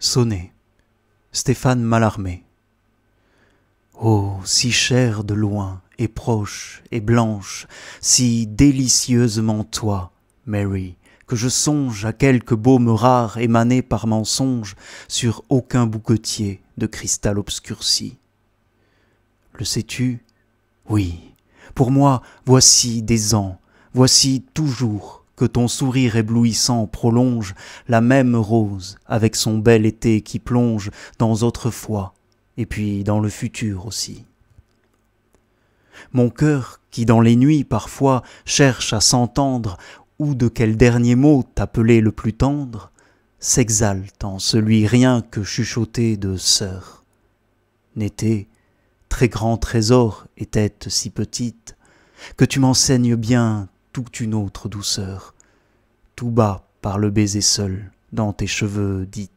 Sonné, Stéphane Mallarmé. Oh, si chère de loin, et proche, et blanche, si délicieusement toi, Mary, que je songe à quelque baume rare émané par mensonge sur aucun bouquetier de cristal obscurci. Le sais-tu Oui, pour moi, voici des ans, voici toujours que ton sourire éblouissant prolonge la même rose avec son bel été qui plonge dans autrefois et puis dans le futur aussi. Mon cœur, qui dans les nuits parfois cherche à s'entendre ou de quel dernier mot t'appeler le plus tendre, s'exalte en celui rien que chuchoté de sœur. N'était, très grand trésor et tête si petite, que tu m'enseignes bien toute une autre douceur, tout bas par le baiser seul dans tes cheveux dit